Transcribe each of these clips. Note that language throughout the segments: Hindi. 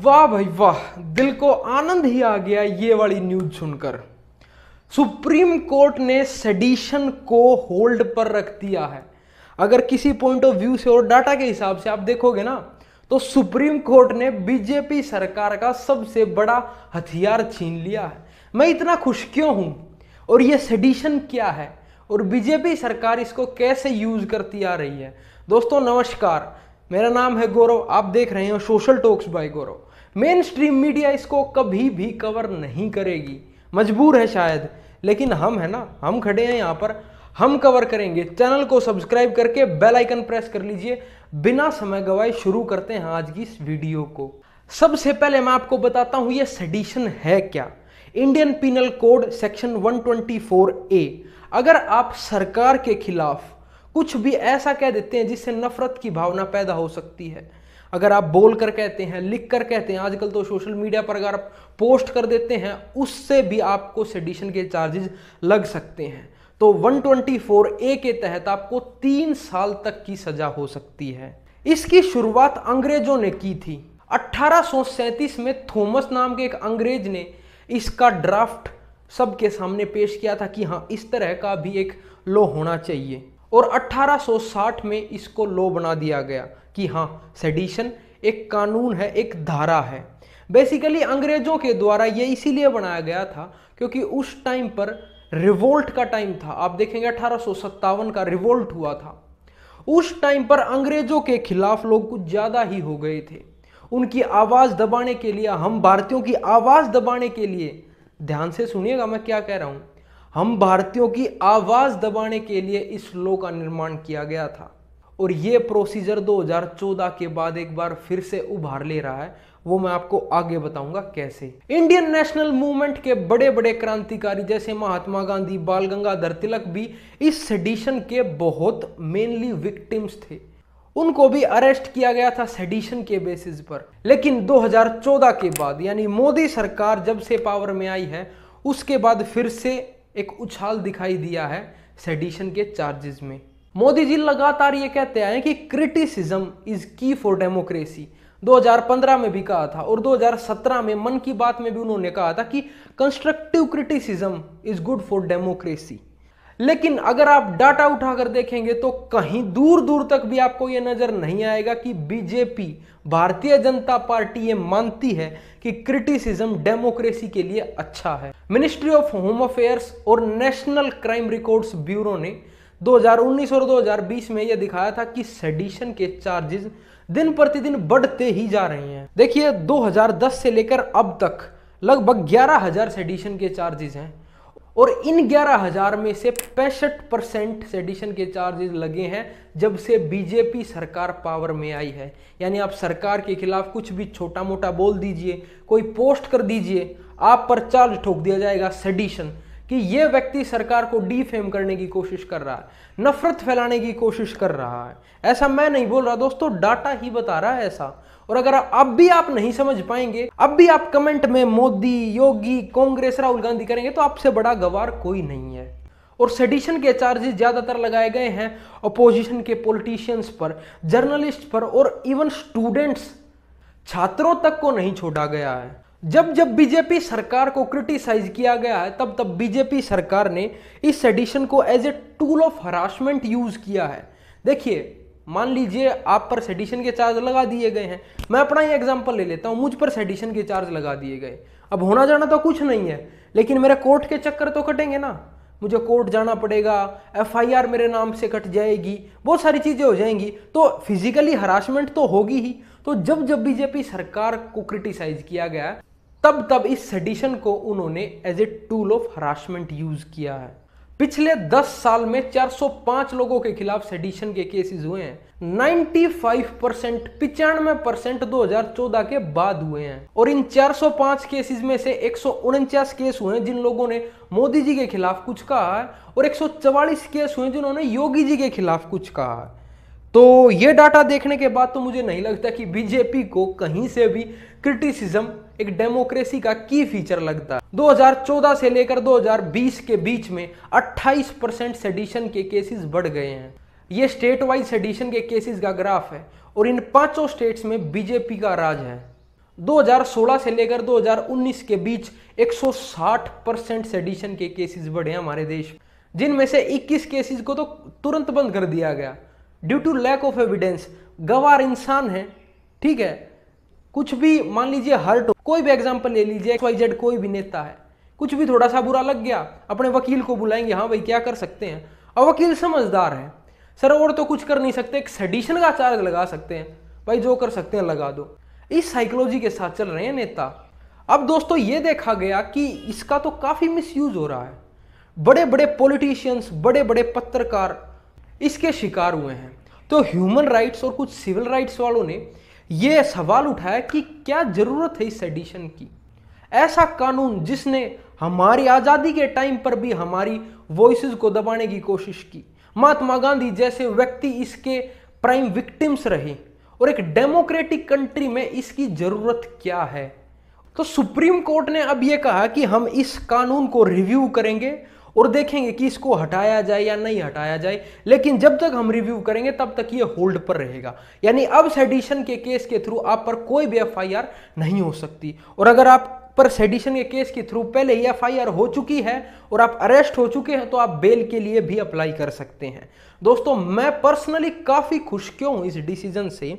वाह भाई वाह दिल को आनंद ही आ गया ये वाली न्यूज सुनकर सुप्रीम कोर्ट ने सेडिशन को होल्ड पर रख दिया है अगर किसी पॉइंट ऑफ व्यू से और डाटा के हिसाब से आप देखोगे ना तो सुप्रीम कोर्ट ने बीजेपी सरकार का सबसे बड़ा हथियार छीन लिया है मैं इतना खुश क्यों हूं और ये सेडिशन क्या है और बीजेपी सरकार इसको कैसे यूज करती आ रही है दोस्तों नमस्कार मेरा नाम है गौरव आप देख रहे हो social talks by Gaurav mainstream media इसको कभी भी कवर नहीं करेगी मजबूर है शायद लेकिन हम है ना हम खड़े हैं यहाँ पर हम कवर करेंगे चैनल को सब्सक्राइब करके बेल आइकन प्रेस कर लीजिए बिना समय गवाए शुरू करते हैं आज की इस वीडियो को सबसे पहले मैं आपको बताता हूँ ये सेडिशन है क्या Indian penal code section 124 A अगर आप सरकार के खिलाफ कुछ भी ऐसा कह देते हैं जिससे नफरत की भावना पैदा हो सकती है अगर आप बोल कर कहते हैं लिख कर कहते हैं आजकल तो सोशल मीडिया पर अगर आप पोस्ट कर देते हैं उससे भी आपको सेडिशन के चार्जेज लग सकते हैं तो 124 ए के तहत आपको तीन साल तक की सजा हो सकती है इसकी शुरुआत अंग्रेजों ने की थी 1837 में थॉमस नाम के एक अंग्रेज ने इसका ड्राफ्ट सबके सामने पेश किया था कि हाँ इस तरह का भी एक लॉ होना चाहिए और 1860 में इसको लॉ बना दिया गया कि हाँ सेडिशन एक कानून है एक धारा है बेसिकली अंग्रेजों के द्वारा ये इसीलिए बनाया गया था क्योंकि उस टाइम पर रिवोल्ट का टाइम था आप देखेंगे अठारह का रिवोल्ट हुआ था उस टाइम पर अंग्रेजों के खिलाफ लोग कुछ ज़्यादा ही हो गए थे उनकी आवाज़ दबाने के लिए हम भारतीयों की आवाज़ दबाने के लिए ध्यान से सुनिएगा मैं क्या कह रहा हूँ हम भारतीयों की आवाज़ दबाने के लिए इस लॉ का निर्माण किया गया था और ये प्रोसीजर 2014 के बाद एक बार फिर से उभार ले रहा है वो मैं आपको आगे बताऊंगा कैसे इंडियन नेशनल मूवमेंट के बड़े बड़े क्रांतिकारी जैसे महात्मा गांधी बाल गंगाधर तिलक भी इस सेडिशन के बहुत मेनली विक्टिम्स थे उनको भी अरेस्ट किया गया था सेडिशन के बेसिस पर लेकिन 2014 के बाद यानी मोदी सरकार जब से पावर में आई है उसके बाद फिर से एक उछाल दिखाई दिया है सेडिशन के चार्जेस में मोदी जी लगातार ये कहते आए कि criticism is key for democracy 2015 में भी कहा था और 2017 में मन की बात में भी उन्होंने कहा था कि constructive criticism is good for democracy लेकिन अगर आप डाटा उठाकर देखेंगे तो कहीं दूर दूर तक भी आपको यह नजर नहीं आएगा कि बीजेपी भारतीय जनता पार्टी ये मानती है कि क्रिटिसिज्म डेमोक्रेसी के लिए अच्छा है मिनिस्ट्री ऑफ होम अफेयर्स और नेशनल क्राइम रिकॉर्ड्स ब्यूरो ने 2019 और 2020 में यह दिखाया था कि सेडिशन के चार्जेस दिन प्रतिदिन बढ़ते ही जा रहे हैं देखिए 2010 से लेकर अब तक लगभग ग्यारह हजार सेडिशन के चार्जेस हैं और इन ग्यारह हजार में से पैंसठ परसेंट सेडिशन के चार्जेस लगे हैं जब से बीजेपी सरकार पावर में आई है यानी आप सरकार के खिलाफ कुछ भी छोटा मोटा बोल दीजिए कोई पोस्ट कर दीजिए आप पर चार्ज ठोक दिया जाएगा सेडिशन कि ये व्यक्ति सरकार को डीफेम करने की कोशिश कर रहा है नफरत फैलाने की कोशिश कर रहा है ऐसा मैं नहीं बोल रहा दोस्तों डाटा ही बता रहा है ऐसा और अगर अब भी आप नहीं समझ पाएंगे अब भी आप कमेंट में मोदी योगी कांग्रेस राहुल गांधी करेंगे तो आपसे बड़ा गवार कोई नहीं है और सेडिशन के चार्जेस ज़्यादातर लगाए गए हैं अपोजिशन के पॉलिटिशियंस पर जर्नलिस्ट पर और इवन स्टूडेंट्स छात्रों तक को नहीं छोड़ा गया है जब जब बीजेपी सरकार को क्रिटिसाइज किया गया है तब तब बीजेपी सरकार ने इस सेडिशन को as a tool of harassment use किया है देखिए मान लीजिए आप पर सेडिशन के चार्ज लगा दिए गए हैं मैं अपना ही एग्जाम्पल ले लेता हूँ मुझ पर सेडिशन के चार्ज लगा दिए गए अब होना जाना तो कुछ नहीं है लेकिन मेरे कोर्ट के चक्कर तो कटेंगे ना मुझे कोर्ट जाना पड़ेगा एफआईआर मेरे नाम से कट जाएगी बहुत सारी चीज़ें हो जाएंगी तो फिजिकली हरासमेंट तो होगी ही तो जब जब बीजेपी सरकार को क्रिटिसाइज किया गया तब तब इस सेडिशन को उन्होंने as a tool of harassment use किया है पिछले 10 साल में 405 लोगों के खिलाफ सेडिशन के केसेस हुए हैं 95 परसेंट पिचानवे परसेंट दो के बाद हुए हैं और इन 405 केसेस में से एक केस हुए हैं जिन लोगों ने मोदी जी के खिलाफ कुछ कहा है और एक केस हुए जिन्होंने योगी जी के खिलाफ कुछ कहा है तो ये डाटा देखने के बाद तो मुझे नहीं लगता कि बीजेपी को कहीं से भी क्रिटिसिज्म एक डेमोक्रेसी का की फीचर लगता है 2014 से लेकर 2020 के बीच में 28 परसेंट सेडिशन के केसेस बढ़ गए हैं ये स्टेट वाइज सेडिशन के केसेस का ग्राफ है और इन पांचों स्टेट्स में बीजेपी का राज है 2016 से लेकर 2019 के बीच 160 परसेंट सेडिशन के केसेस बढ़े हैं हमारे देश जिनमें से 21 केसेस को तो तुरंत बंद कर दिया गया due to lack of evidence गवार इंसान है ठीक है कुछ भी मान लीजिए हर्ट हो कोई भी एग्जाम्पल ले लीजिए वाई जेड कोई भी नेता है कुछ भी थोड़ा सा बुरा लग गया अपने वकील को बुलाएंगे हाँ भाई क्या कर सकते हैं और वकील समझदार है सर और तो कुछ कर नहीं सकते एक सडिशन का चार्ज लगा सकते हैं भाई जो कर सकते हैं लगा दो इस साइकोलॉजी के साथ चल रहे हैं नेता अब दोस्तों ये देखा गया कि इसका तो काफ़ी मिसयूज हो रहा है बड़े बड़े पॉलिटिशियंस बड़े बड़े पत्रकार इसके शिकार हुए हैं तो ह्यूमन राइट्स और कुछ सिविल राइट्स वालों ने ये सवाल उठाया कि क्या ज़रूरत है इस एडिशन की ऐसा कानून जिसने हमारी आज़ादी के टाइम पर भी हमारी वॉइस को दबाने की कोशिश की महात्मा गांधी जैसे व्यक्ति इसके प्राइम विक्टिम्स रहे और एक डेमोक्रेटिक कंट्री में इसकी ज़रूरत क्या है तो सुप्रीम कोर्ट ने अब यह कहा कि हम इस कानून को रिव्यू करेंगे और देखेंगे कि इसको हटाया जाए या नहीं हटाया जाए लेकिन जब तक हम रिव्यू करेंगे तब तक ये होल्ड पर रहेगा यानी अब सेडिशन के केस के थ्रू आप पर कोई भी एफ नहीं हो सकती और अगर आप पर सेडिशन के केस के थ्रू पहले ही एफआईआर हो चुकी है और आप अरेस्ट हो चुके हैं तो आप बेल के लिए भी अप्लाई कर सकते हैं दोस्तों मैं पर्सनली काफ़ी खुश क्यों हूं इस डिसीजन से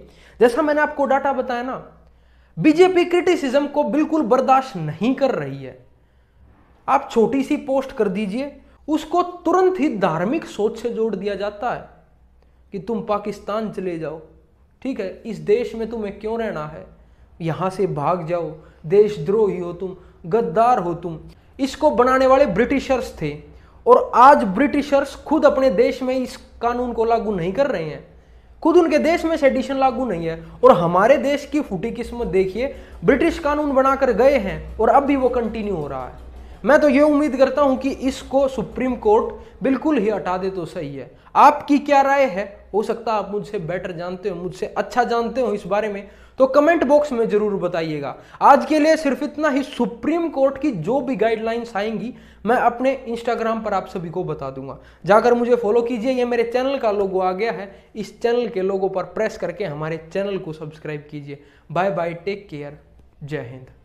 जैसा मैंने आपको डाटा बताया ना बीजेपी क्रिटिसिज्म को बिल्कुल बर्दाश्त नहीं कर रही है आप छोटी सी पोस्ट कर दीजिए उसको तुरंत ही धार्मिक सोच से जोड़ दिया जाता है कि तुम पाकिस्तान चले जाओ ठीक है इस देश में तुम्हें क्यों रहना है यहाँ से भाग जाओ देशद्रोही हो तुम गद्दार हो तुम इसको बनाने वाले ब्रिटिशर्स थे और आज ब्रिटिशर्स खुद अपने देश में इस कानून को लागू नहीं कर रहे हैं खुद उनके देश में सेडिशन लागू नहीं है और हमारे देश की फूटी किस्मत देखिए ब्रिटिश कानून बनाकर गए हैं और अब भी वो कंटिन्यू हो रहा है मैं तो ये उम्मीद करता हूं कि इसको सुप्रीम कोर्ट बिल्कुल ही हटा दे तो सही है आपकी क्या राय है हो सकता आप मुझसे बेटर जानते हो मुझसे अच्छा जानते हो इस बारे में तो कमेंट बॉक्स में जरूर बताइएगा आज के लिए सिर्फ इतना ही सुप्रीम कोर्ट की जो भी गाइडलाइंस आएंगी मैं अपने इंस्टाग्राम पर आप सभी को बता दूंगा जाकर मुझे फॉलो कीजिए ये मेरे चैनल का लोगो आ गया है इस चैनल के लोगों पर प्रेस करके हमारे चैनल को सब्सक्राइब कीजिए बाय बाय टेक केयर जय हिंद